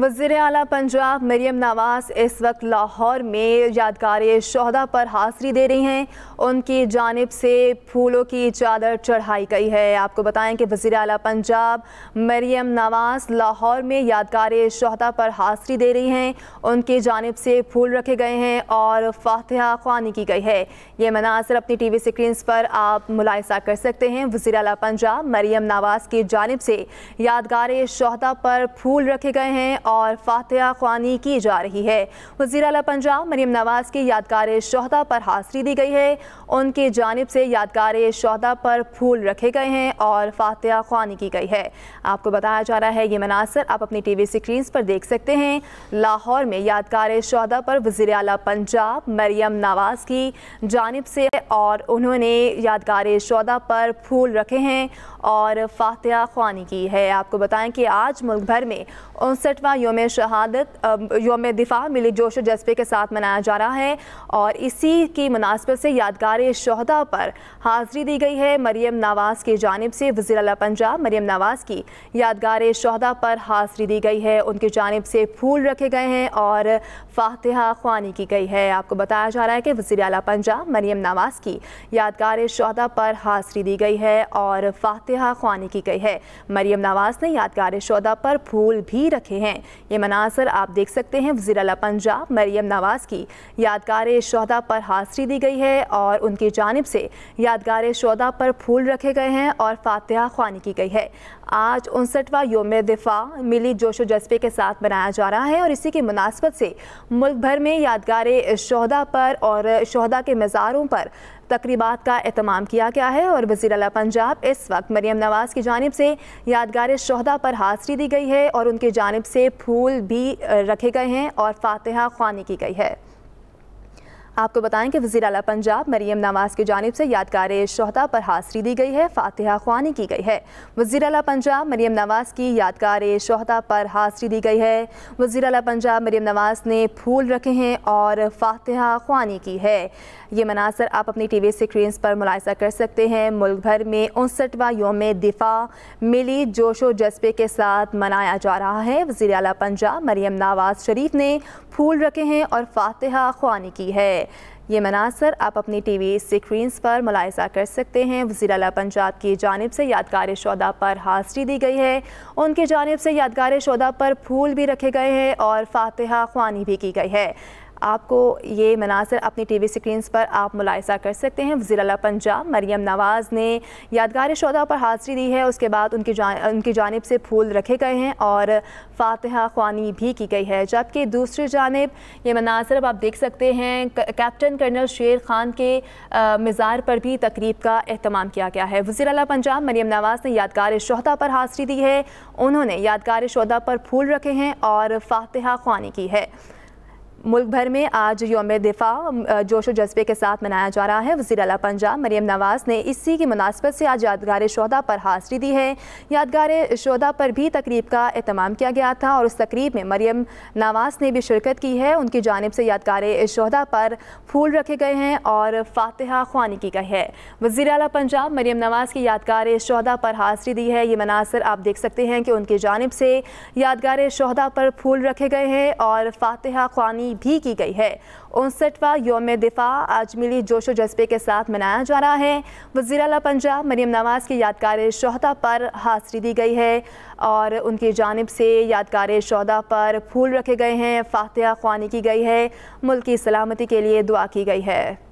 वजीर अला पंजाब मरीम नवाज इस वक्त लाहौर में यादगार शहदा पर हाजिरी दे रही हैं उनकी जानब से फूलों की चादर चढ़ाई गई है आपको बताएं कि वजीर अला पंजाब मरीम नवाज लाहौर में यादगार शहदा पर हाजिरी दे रही हैं उनकी जानब से फूल रखे गए हैं और फातहा खानी की गई है ये मनासर अपनी टी वी स्क्रीन पर आप मुलायसा कर सकते हैं वजीर अला पंजाब मरीम नवाज की जानब से यादगार शहदा पर फूल रखे गए हैं और फातह खानी की जा रही है वजीर अला पंजाब मरीम नवाज़ की यादगार शहदा पर हाजिरी दी गई है उनकी जानब से यादगार शहदा पर फूल रखे गए हैं और फातह खानी की गई है आपको बताया जा रहा है ये मनासर आप अपनी टी वी स्क्रीन पर देख सकते हैं लाहौर में यादगार शहदा पर वजीर अला पंजाब मरीम नवाज़ की जानब से और उन्होंने यादगार शहदा पर फूल रखे हैं और फातह खानी की है आपको बताएं कि आज मुल्क भर में उनसठवा योम शहादत योम दिफा मिली जोश जज्बे के साथ मनाया जा रहा है और इसी की मुनासबत से यादगार शहदा पर हाजिरी दी गई है मरीम नवाज़ की जानब से वजी अला पंजाब मरीम नवाज़ की यादगार शहदा पर हाजिरी दी गई है उनकी जानब से फूल रखे गए हैं और फातहा ख्वानी की गई है आपको बताया जा रहा है कि वजी अला पंजाब मरीम नवाज़ की यादगार शहदा पर हाजिरी दी गई है और फातहा ख्वानी की गई है मरीम नवाज़ ने यादगार शहदा पर फूल भी रखे हैं ये मनासर आप देख सकते हैं अला पंजाब मरियम नवाज़ की यादगार शहदा पर हाजिरी दी गई है और उनकी जानब से यादगार शहदा पर फूल रखे गए हैं और फातहा खानी की गई है आज उनसठवा योम दिफा मिली जोश जज्बे के साथ मनाया जा रहा है और इसी की मुनासबत से मुल्क भर में यादगार शहदा पर और शहदा के मज़ारों पर तकरीबा का अहतमाम किया गया है और वजी अला पंजाब इस वक्त मरीम नवाज़ की जानब से यादगार शहदा पर हाजिरी दी गई है और उनकी जानब से फूल भी रखे गए हैं और फातहा खानी की गई है आपको बताएं कि वजी अला पंजाब मरीम नवाज की जानब से यादगार शहदा पर हाजरी दी गई है फातिहा ख्वानी की गई है वजी अला पंजाब मरीम नवाज की यादगार शहदा पर हाजिरी दी गई है वजी अला पंजाब मरीम नवाज ने फूल रखे हैं और फातिहा ख्वानी की है ये मनासर आप अपनी टी वी स्क्रीन पर मुलायजा कर सकते हैं मुल्क भर में उनसठवा योम दिफा मिली जोशो जज्बे के साथ मनाया जा रहा है वजी अला पंजाब मरीम नवाज शरीफ ने फूल रखे हैं और फातिहा ख्वानी की है ये मनासर आप अपनी टी वी पर मुलायजा कर सकते हैं वजी अला पंजाब की जानब से यादगार शदा पर हाजिरी दी गई है उनकी जानब से यादगार शौदा पर फूल भी रखे गए हैं और फातहा खवानी भी की गई है आपको ये मनासर अपनी टी वी स्क्रीन पर आप मुलायसा कर सकते हैं वजी अला पंजाब मरीम नवाज़ ने यादगार शदा पर हाजिरी दी है उसके बाद उनकी जान उनकी जानब से फूल रखे गए हैं और फातहा ख्वानी भी की गई है जबकि दूसरी जानब ये मनासर अब आप देख सकते हैं कैप्टन कर्नल शेर खान के मज़ार पर भी तकरीब का अहतमाम किया गया है वजी अला पंजाब मरीम नवाज़ ने यादगार शहदा पर हाजिरी दी है उन्होंने यादगार शहदा पर फूल रखे हैं और फातहा ख्वानी की है मुल्क भर में आज योम दिफा जोशो जज्बे के साथ मनाया जा रहा है वजी अला पंजाब मरीम नवाज़ ने इसी की मुनासबत से आज यादगार शहदा पर हाजिरी दी है यादगार शहदा पर भी तकरीब का अहतमाम किया गया था और उस तकरीब में मरीम नवाज़ ने भी शिरकत की है उनकी जानब से यादगार शहदा पर फूल रखे गए हैं और फातहा ख्वानी की गई है वजी अला पंजाब मरीम नवाज़ की यादगार शहदा पर हाजिरी दी है ये मनासर आप देख सकते हैं कि उनकी जानब से यादगार शहदा पर फूल रखे गए हैं और फातहा ख्वानी आगाही भी की गई है उनसठवा योम दिफा आज मिली जोशो जज्बे के साथ मनाया जा रहा है वजीर अला पंजाब मरीम नवाज़ की यादगार शहदा पर हाजिरी दी गई है और उनकी जानब से यादगार शहदा पर फूल रखे गए हैं फातह ख्वानी की गई है मुल्क की सलामती के लिए दुआ की गई है